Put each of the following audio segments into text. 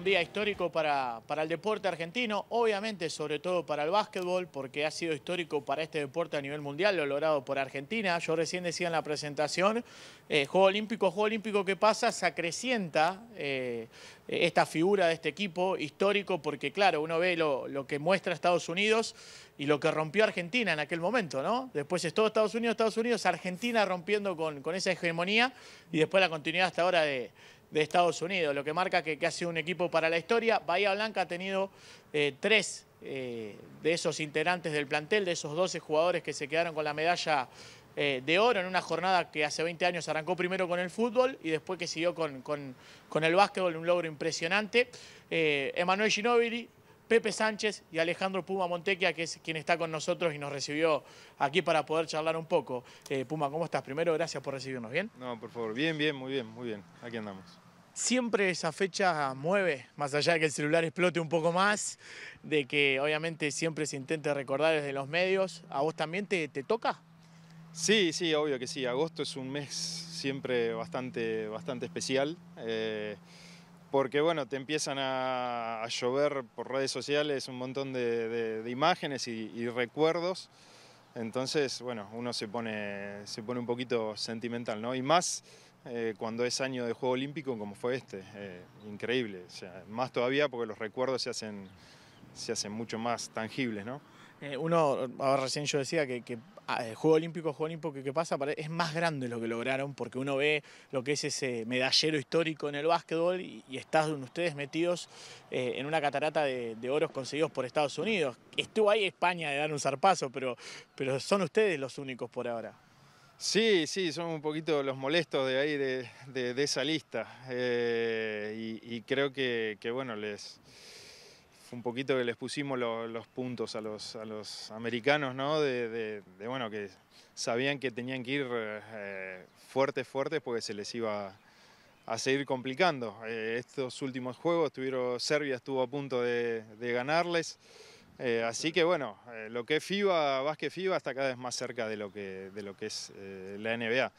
un día histórico para, para el deporte argentino, obviamente sobre todo para el básquetbol, porque ha sido histórico para este deporte a nivel mundial, lo logrado por Argentina. Yo recién decía en la presentación, eh, Juego Olímpico, Juego Olímpico que pasa, se acrecienta eh, esta figura de este equipo histórico, porque claro, uno ve lo, lo que muestra Estados Unidos y lo que rompió Argentina en aquel momento, ¿no? Después es todo Estados Unidos, Estados Unidos, Argentina rompiendo con, con esa hegemonía y después la continuidad hasta ahora de de Estados Unidos, lo que marca que, ha sido un equipo para la historia. Bahía Blanca ha tenido eh, tres eh, de esos integrantes del plantel, de esos 12 jugadores que se quedaron con la medalla eh, de oro en una jornada que hace 20 años arrancó primero con el fútbol y después que siguió con, con, el básquetbol, un logro impresionante. Emanuel Ginobili, Pepe Sánchez y Alejandro Puma Montequia, que es quien está con nosotros y nos recibió aquí para poder charlar un poco. Puma, ¿cómo estás? Primero, gracias por recibirnos, ¿bien? No, por favor, bien, bien, muy bien, muy bien. Aquí andamos. Siempre esa fecha mueve, más allá de que el celular explote un poco más, de que obviamente siempre se intente recordar desde los medios. ¿A vos también te, toca? Sí, sí, obvio que sí. Agosto es un mes siempre bastante, bastante especial. Eh, porque bueno, te empiezan a, llover por redes sociales un montón de, imágenes y, recuerdos. Entonces, bueno, uno se pone, se pone un poquito sentimental, ¿no? Y más eh, cuando es año de Juego Olímpico como fue este. Eh, increíble, más todavía porque los recuerdos se hacen, mucho más tangibles, ¿no? Eh, uno, ahora recién yo decía que, el ah, Juego Olímpico, Juego Olímpico ¿qué pasa, es más grande lo que lograron porque uno ve lo que es ese medallero histórico en el básquetbol y, están ustedes metidos en una catarata de, oros conseguidos por Estados Unidos. Estuvo ahí España de dar un zarpazo, pero, pero son ustedes los únicos por ahora. Sí, sí, son un poquito los molestos de ahí, de, esa lista. Eh, y, creo que, bueno, les un poquito que les pusimos los puntos a los, a los americanos, ¿no? De, bueno, que sabían que tenían que ir eh, fuertes, fuertes, porque se les iba a seguir complicando. Eh, estos últimos juegos, tuvieron, Serbia estuvo a punto de ganarles. Eh, así que bueno, eh, lo que es FIBA, básquet FIBA está cada vez más cerca de lo que, de lo que es eh, la NBA.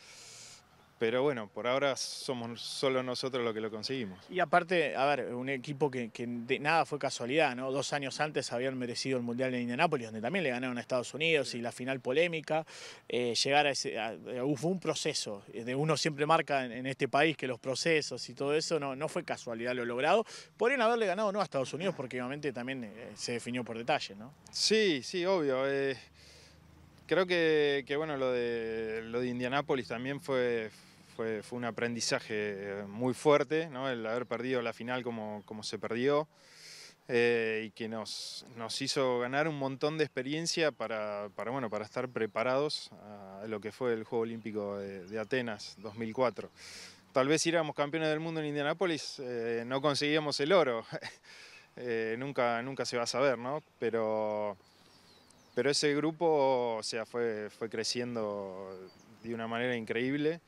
Pero bueno, por ahora somos solo nosotros los que lo conseguimos. Y aparte, a ver, un equipo que, de nada fue casualidad, ¿no? Dos años antes habían merecido el Mundial de Indianápolis, donde también le ganaron a Estados Unidos y la final polémica. Eh, llegar a ese. fue un proceso. Eh, de uno siempre marca en, este país que los procesos y todo eso no, no fue casualidad lo logrado. Podrían haberle ganado no a Estados Unidos, porque obviamente también eh, se definió por detalle, ¿no? Sí, sí, obvio. creo que, bueno, lo de, lo de Indianápolis también fue fue, un aprendizaje eh, muy fuerte, el haber perdido la final como, se perdió. Eh, y que nos, hizo ganar un montón de experiencia para, estar preparados a lo que fue el Juego Olímpico de, Atenas 2004. Tal vez si éramos campeones del mundo en Indianápolis, eh, no conseguíamos el oro. nunca, se va a saber, ¿no? Pero, pero ese grupo fue creciendo de una manera increíble.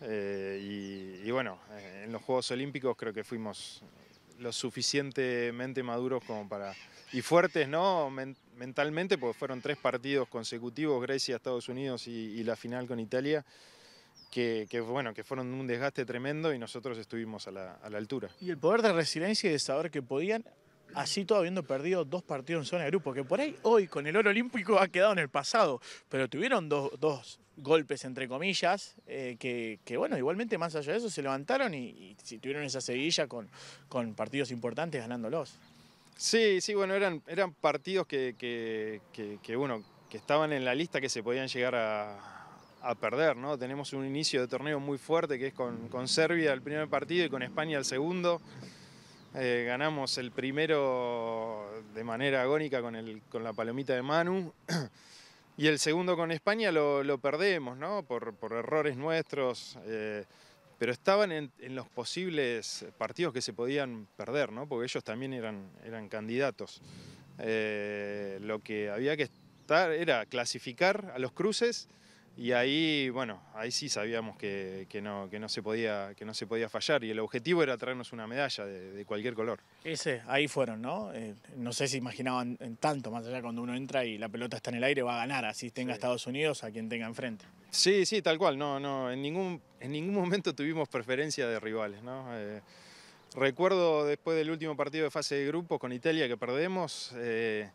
Eh, y, bueno, eh, en los Juegos Olímpicos creo que fuimos lo suficientemente maduros como para... Y fuertes, ¿no? mentalmente, porque fueron tres partidos consecutivos, Grecia, Estados Unidos y, la final con Italia. Que, bueno, que fueron un desgaste tremendo y nosotros estuvimos a la, a la, altura. Y el poder de resiliencia y de saber que podían, así todo habiendo perdido dos partidos en zona de grupo, que por ahí hoy con el oro olímpico ha quedado en el pasado, pero tuvieron dos, golpes, entre comillas, eh, que, bueno, igualmente más allá de eso se levantaron y, y tuvieron esa seguilla con, con partidos importantes ganándolos. Sí, sí, bueno, eran, eran partidos que, que, que, bueno, que estaban en la lista que se podían llegar a, perder, ¿no? Tenemos un inicio de torneo muy fuerte que es con, con Serbia el primer partido y con España el segundo. Eh, ganamos el primero de manera agónica con, la palomita de Manu. Y el segundo con España lo, perdemos, ¿no? Por, errores nuestros. Eh, pero estaban en, los posibles partidos que se podían perder, ¿no? Porque ellos también eran, eran candidatos. Eh, lo que había que estar era clasificar a los cruces y ahí, bueno, ahí sí sabíamos que, no, que, no se podía, que no se podía fallar y el objetivo era traernos una medalla de, cualquier color. Ese, ahí fueron, ¿no? Eh, no sé si imaginaban tanto, más allá cuando uno entra y la pelota está en el aire, va a ganar, así tenga Estados Unidos a quien tenga enfrente. Sí, sí, tal cual, no, no, en ningún, en ningún momento tuvimos preferencia de rivales, ¿no? Eh, recuerdo después del último partido de fase de grupos con Italia que perdemos, eh,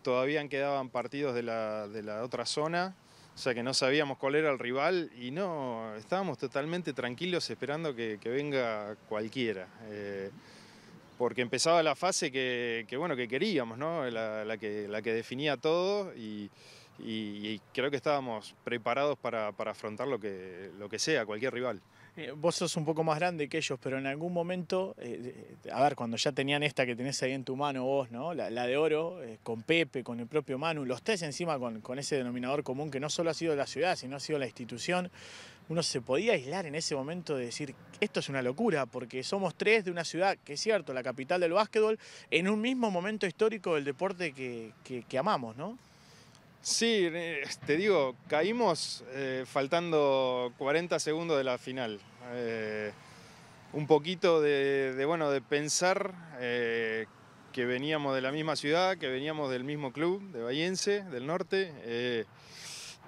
todavía quedaban partidos de la, de la otra zona o sea que no sabíamos cuál era el rival y no, estábamos totalmente tranquilos esperando que, venga cualquiera. Eh, porque empezaba la fase que, bueno, que queríamos, ¿no? la, que, la que definía todo y, y, creo que estábamos preparados para, afrontar lo que, sea, cualquier rival. Eh, vos sos un poco más grande que ellos, pero en algún momento, eh, eh, a ver, cuando ya tenían esta que tenés ahí en tu mano vos, La, de oro, con Pepe, con el propio Manu, los tres encima con, ese denominador común que no solo ha sido la ciudad, sino ha sido la institución, uno se podía aislar en ese momento de decir, esto es una locura, porque somos tres de una ciudad, que es cierto, la capital del básquetbol, en un mismo momento histórico del deporte que, que, que amamos, ¿no? Sí, eh, te digo, caímos eh, faltando 40 segundos de la final. Eh, un poquito de, bueno, de pensar que veníamos de la misma ciudad, que veníamos del mismo club, de Vallense, del norte.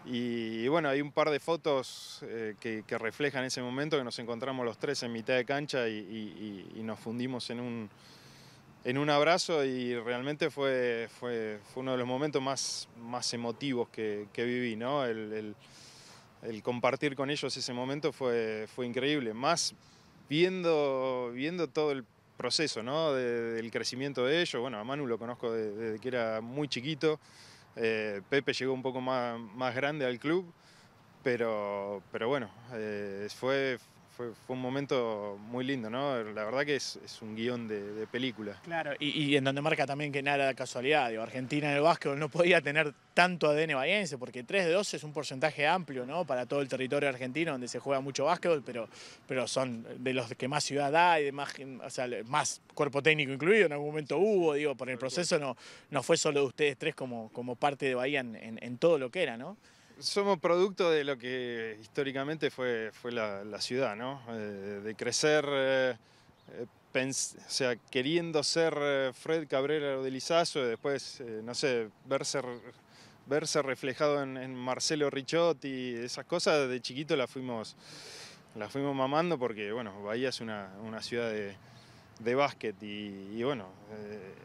Y, bueno, hay un par de fotos que, reflejan ese momento que nos encontramos los tres en mitad de cancha y nos fundimos en un, en un abrazo y realmente fue, fue, uno de los momentos más, más emotivos que, viví, ¿no? El, compartir con ellos ese momento fue, fue increíble, más viendo, viendo todo el proceso, del crecimiento de ellos. Bueno, a Manu lo conozco desde, que era muy chiquito. Eh, Pepe llegó un poco más, más grande al club, pero, pero bueno, eh, fue, fue, un momento muy lindo, ¿no? La verdad que es, un guión de, película. Claro, y, en donde marca también que nada era casualidad. Argentina en el básquetbol no podía tener tanto ADN bahiense, porque 3 de 12 es un porcentaje amplio, ¿no? Para todo el territorio argentino donde se juega mucho básquetbol, pero, pero son de los que más ciudad y más, más cuerpo técnico incluido, en algún momento hubo, digo, por el proceso no, no fue solo de ustedes tres como, como parte de Bahía en, en todo lo que era, ¿no? somos producto de lo que históricamente fue, fue la, ciudad, ¿no? Eh, de crecer, eh, eh, o sea, queriendo ser Fred Cabrera de Lizazo, y después, no sé, verse, verse reflejado en, en, Marcelo Ricciotti, esas cosas de chiquito las fuimos, las fuimos mamando porque, bueno, Bahía es una, una ciudad de de básquet y, bueno, eh,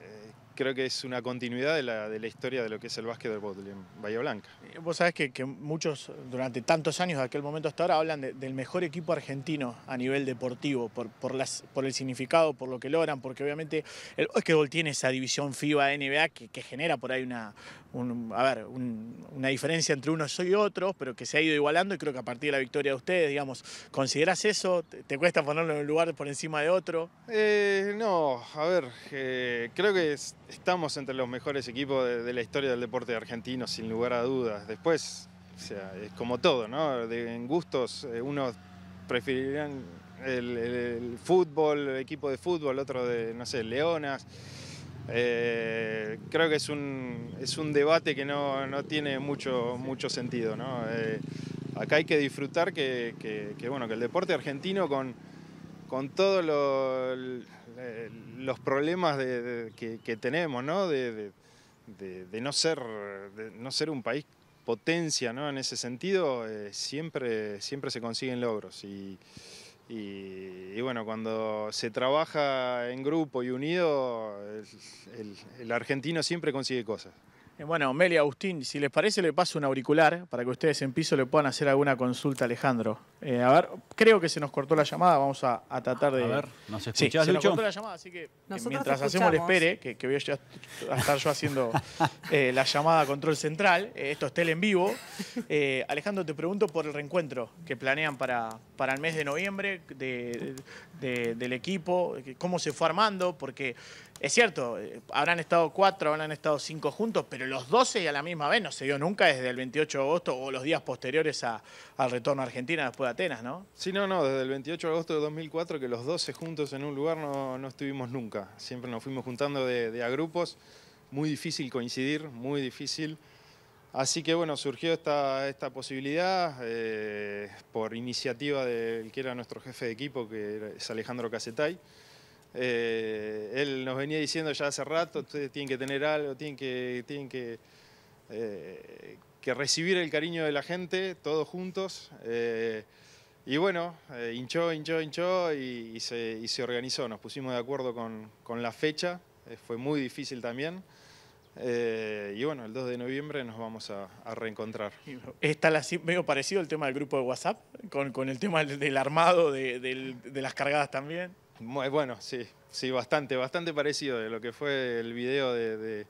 creo que es una continuidad de la, de la, historia de lo que es el básquet del en Bahía Blanca. Eh, vos sabés que, muchos, durante tantos años, de aquel momento hasta ahora, hablan del mejor equipo argentino a nivel deportivo, por, por, las, por el significado, por lo que logran, porque obviamente el básquetbol tiene esa división FIBA-NBA que, genera por ahí una, a ver, una diferencia entre unos y otros, pero que se ha ido igualando y creo que a partir de la victoria de ustedes, digamos, ¿considerás eso? ¿Te, cuesta ponerlo en un lugar por encima de otro? Eh, eh, no, a ver, eh, creo que estamos entre los mejores equipos de, la historia del deporte argentino, sin lugar a dudas. Después, es como todo, ¿no? en gustos, eh, unos preferirían el, fútbol, el equipo de fútbol, otro de, no sé, Leonas. creo que es un, es un debate que no, tiene mucho, mucho sentido. ¿no? acá hay que disfrutar que, que, bueno, que el deporte argentino con con todos los problemas que, tenemos, De, no ser, no ser un país potencia, ¿no? En ese sentido, eh, siempre, siempre se consiguen logros. Y, bueno, cuando se trabaja en grupo y unido, el argentino siempre consigue cosas. Eh, bueno, Meli, Agustín, si les parece le paso un auricular para que ustedes en piso le puedan hacer alguna consulta a Alejandro. Eh, a ver, creo que se nos cortó la llamada, vamos a, tratar de... A ver, ¿nos escuchás, sí, se nos cortó la llamada, así que eh, mientras hacemos el espere, que, voy a, estar yo haciendo la llamada a Control Central, esto es tele en vivo, Alejandro, te pregunto por el reencuentro que planean para, para el mes de noviembre del equipo, cómo se fue armando, porque es cierto, habrán estado cuatro, habrán estado cinco juntos, pero los 12 y a la misma vez no se dio nunca desde el 28 de agosto o los días posteriores al retorno a Argentina después de Atenas, ¿no? Sí, no, no, desde el 28 de agosto de 2004 que los 12 juntos en un lugar no, estuvimos nunca. Siempre nos fuimos juntando de, a grupos, muy difícil coincidir, muy difícil. Así que bueno, surgió esta, posibilidad eh, por iniciativa del que era nuestro jefe de equipo, que es Alejandro Casetay. Eh, él nos venía diciendo ya hace rato, ustedes tienen que tener algo, tienen que, tienen que, eh, que recibir el cariño de la gente, todos juntos. Eh, y bueno, hinchó, hinchó, hinchó y, se, se, organizó. Nos pusimos de acuerdo con, con la fecha, fue muy difícil también. y bueno, el 2 de noviembre nos vamos a, reencontrar. Está la, medio parecido el tema del grupo de WhatsApp, con, con el tema del, armado, de, de, las cargadas también. Eh, bueno, sí, sí, bastante, bastante parecido de lo que fue el video de,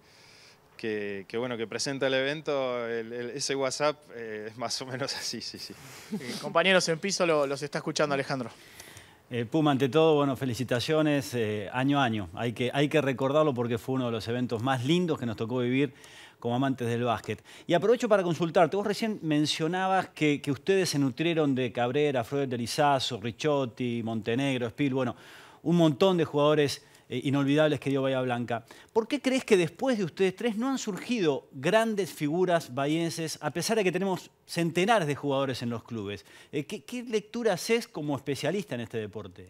que, bueno, que presenta el evento, ese WhatsApp eh, es más o menos así, sí, sí. Eh, compañeros en piso, los está escuchando Alejandro. Puma, ante todo, bueno, felicitaciones año a año. Hay que, hay que recordarlo porque fue uno de los eventos más lindos que nos tocó vivir como amantes del básquet. Y aprovecho para consultarte, vos recién mencionabas que, ustedes se nutrieron de Cabrera, Freud de Lizazo, Ricciotti, Montenegro, Spiel, bueno, un montón de jugadores eh, inolvidables que dio Bahía Blanca. ¿Por qué crees que después de ustedes tres no han surgido grandes figuras bahienses, a pesar de que tenemos centenares de jugadores en los clubes? Eh, ¿Qué, qué lectura haces como especialista en este deporte?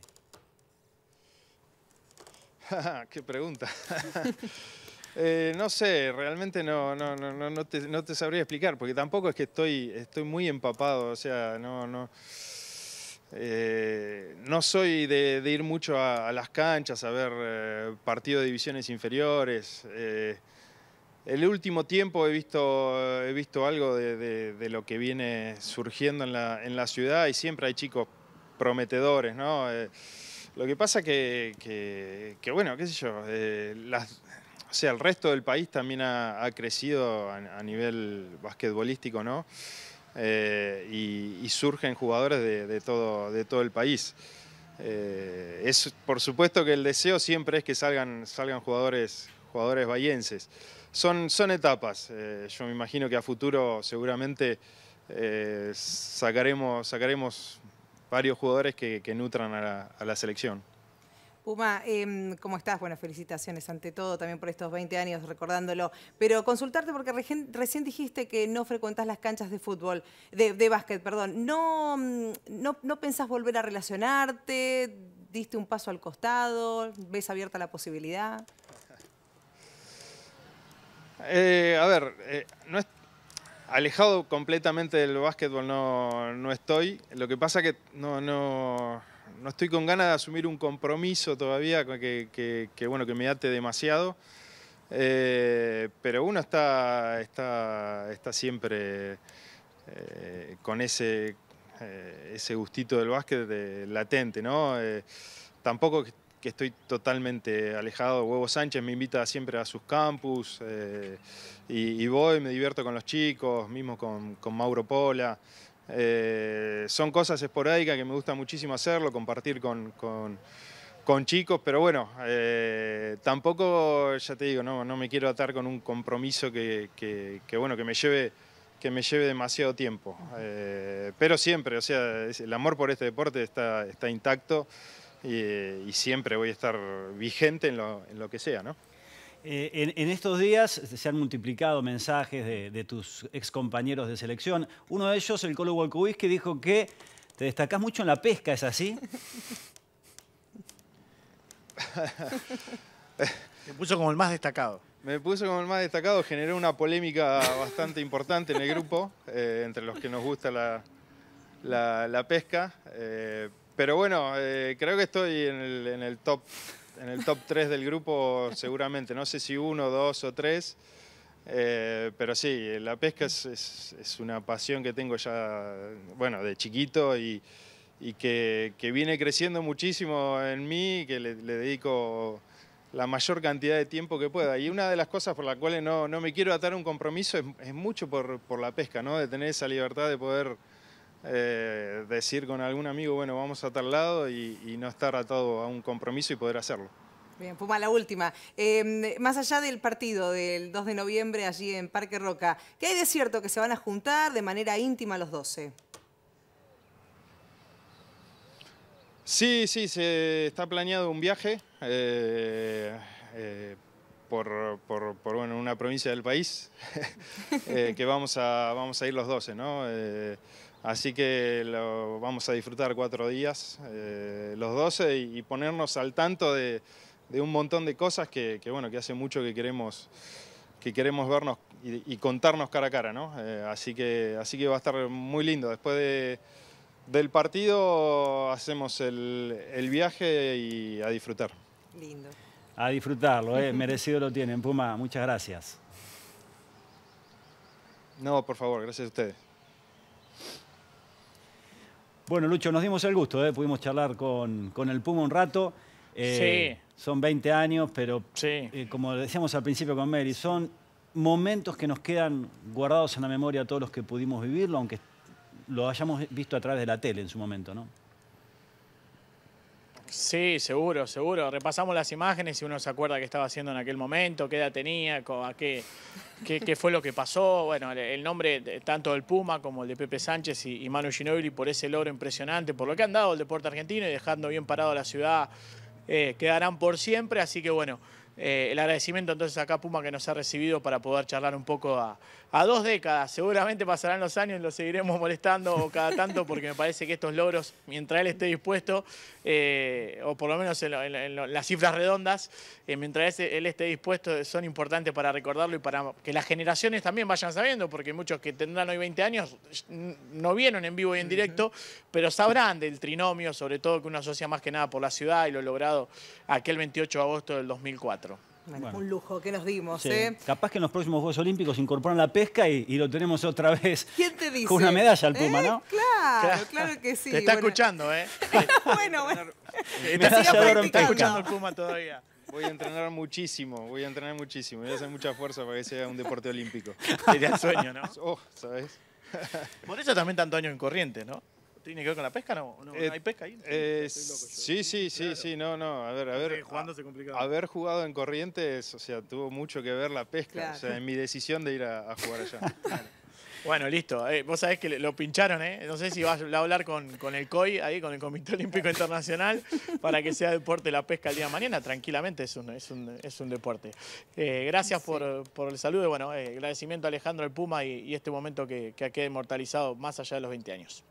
¡Qué pregunta! Eh, no sé, realmente no, no, no, no, te, no te sabría explicar, porque tampoco es que estoy, estoy muy empapado, o sea, no, no. Eh, no soy de, ir mucho a, las canchas a ver eh, partidos partido de divisiones inferiores. el último tiempo he visto, he visto algo de, lo que viene surgiendo en la, ciudad y siempre hay chicos prometedores, ¿no? lo que pasa que, que, que, bueno, qué sé yo, las, o sea, el resto del país también ha, crecido a, nivel basquetbolístico, ¿no? Eh, y, surgen jugadores de, todo, el país. Eh, es, por supuesto que el deseo siempre es que salgan, salgan jugadores, jugadores Son, son etapas. Eh, yo me imagino que a futuro seguramente sacaremos, varios jugadores que, nutran a la selección. Puma, em, ¿cómo estás? Bueno, felicitaciones ante todo también por estos 20 años, recordándolo. Pero consultarte porque recién dijiste que no frecuentás las canchas de fútbol, de, básquet, perdón. ¿No, mm, no, no pensás volver a relacionarte? ¿Diste un paso al costado? ¿Ves abierta la posibilidad? Eh, a ver, eh, no alejado completamente del básquetbol no, no, estoy. Lo que pasa que no, no, no estoy con ganas de asumir un compromiso todavía que, bueno, que me ate demasiado. Eh, pero uno está, está, está siempre eh, con ese, eh, ese gustito del básquet latente, ¿no? tampoco que estoy totalmente alejado Huevo Sánchez, me invita siempre a sus campus y, voy, me divierto con los chicos, mismo con, con Mauro Pola. Eh, son cosas esporádicas que me gusta muchísimo hacerlo, compartir con, chicos, pero bueno, eh, tampoco, ya te digo, no, no, me quiero atar con un compromiso que, bueno, que me lleve que me lleve demasiado tiempo. Eh, pero siempre, o sea, el amor por este deporte está, está intacto y, siempre voy a estar vigente en lo, en lo que sea, ¿no? Eh, en, estos días se han multiplicado mensajes de, de tus excompañeros de selección. Uno de ellos, el Colo Walkubis, que dijo que te destacás mucho en la pesca, ¿es así? Me puso como el más destacado. Me puso como el más destacado, generó una polémica bastante importante en el grupo, eh, entre los que nos gusta la, pesca. Eh, pero bueno, creo que estoy en el top en el top 3 del grupo seguramente, no sé si uno, dos o tres, eh, pero sí, la pesca es, una pasión que tengo ya, bueno, de chiquito y, que, viene creciendo muchísimo en mí, que le, dedico la mayor cantidad de tiempo que pueda. Y una de las cosas por las cuales no, me quiero atar un compromiso es, mucho por, por, la pesca, ¿no? De tener esa libertad de poder eh, decir con algún amigo, bueno, vamos a tal lado y, no estar atado a un compromiso y poder hacerlo. Bien, Puma, la última. Em, más allá del partido del 2 de noviembre allí en Parque Roca, ¿qué hay de cierto que se van a juntar de manera íntima los 12? Sí, sí, se está planeado un viaje eh, eh, por, bueno, una provincia del país que vamos a, vamos a ir los 12, ¿no? Así que lo vamos a disfrutar cuatro días, eh, los 12, y, ponernos al tanto de, un montón de cosas que, bueno, que hace mucho que queremos, que queremos vernos y, contarnos cara a cara, ¿no? Eh, así, que, así que va a estar muy lindo. Después del partido hacemos el, viaje y a disfrutar. Lindo. A disfrutarlo, eh, merecido lo tienen. Puma, muchas gracias. No, por favor, gracias a ustedes. Bueno, Lucho, nos dimos el gusto, ¿eh? pudimos charlar con, con el Puma un rato. Eh, son 20 años, pero eh, como decíamos al principio con Mary, son momentos que nos quedan guardados en la memoria todos los que pudimos vivirlo, aunque lo hayamos visto a través de la tele en su momento, ¿no? Sí, seguro. Seguro. Repasamos las imágenes y uno se acuerda qué estaba haciendo en aquel momento, qué edad tenía, a qué, qué, fue lo que pasó. Bueno, el nombre tanto del Puma como el de Pepe Sánchez y, Manu Ginobili por ese logro impresionante, por lo que han dado el deporte argentino y dejando bien parado a la ciudad, eh, quedarán por siempre. Así que bueno, eh, el agradecimiento entonces acá a Puma que nos ha recibido para poder charlar un poco a, a dos décadas. Seguramente pasarán los años, y lo seguiremos molestando cada tanto porque me parece que estos logros, mientras él esté dispuesto, eh, o por lo menos en, las cifras redondas, eh, mientras él esté dispuesto, son importantes para recordarlo y para que las generaciones también vayan sabiendo, porque muchos que tendrán hoy 20 años mm, no vieron en vivo y en directo, pero sabrán del trinomio, sobre todo que uno asocia más que nada por la ciudad y lo logrado aquel 28 de agosto del 2004 un lujo que nos dimos. ¿eh? Capaz que en los próximos Juegos Olímpicos incorporan la pesca y, lo tenemos otra vez. ¿Quién te dice? Con una medalla al Puma, ¿Eh? ¿no? Claro, claro, que sí. Te está escuchando, ¿eh? bueno, bueno. Te está escuchando el Puma todavía. Voy a entrenar muchísimo, voy a entrenar muchísimo. Voy a hacer mucha fuerza para que sea un deporte olímpico. Sería sueño, ¿no? Oh, ¿sabes? Por eso también tanto año en corriente, ¿no? ¿Tiene que ver con la pesca no? ¿No eh, ¿Hay pesca ahí? Eh, sí, sí, sí, sí, no, no. A ver, a ver. Haber jugado en Corrientes, o sea, tuvo mucho que ver la pesca, o sea, en mi decisión de ir a, jugar allá. Bueno, listo. Eh, vos sabés que lo pincharon, ¿eh? No sé si vas a hablar con, el COI, ahí, con el Comité Olímpico Internacional, para que sea deporte la pesca el día de mañana. Tranquilamente es un, es un, deporte. gracias por, el saludo. Bueno, agradecimiento a Alejandro el Puma y, este momento que, que quedado inmortalizado más allá de los 20 años.